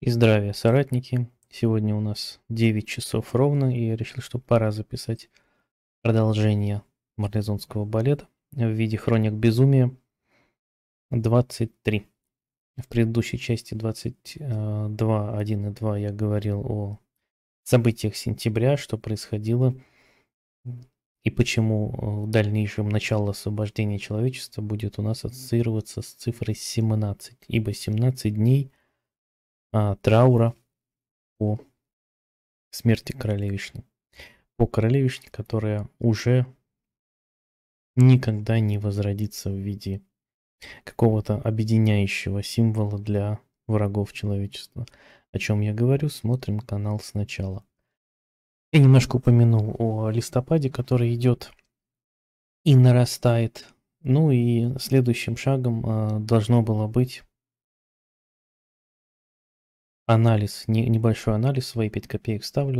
И здравия, соратники. Сегодня у нас 9 часов ровно, и я решил, что пора записать продолжение марлезонского балета в виде хроник безумия 23. В предыдущей части 22, 1 э, и 2 я говорил о событиях сентября, что происходило и почему э, в дальнейшем начало освобождения человечества будет у нас ассоциироваться с цифрой 17, ибо 17 дней – а, траура по смерти королевичны. По королевичне, которая уже никогда не возродится в виде какого-то объединяющего символа для врагов человечества. О чем я говорю, смотрим канал сначала. Я немножко упомянул о листопаде, который идет и нарастает. Ну и следующим шагом э, должно было быть анализ, небольшой анализ, свои 5 копеек ставлю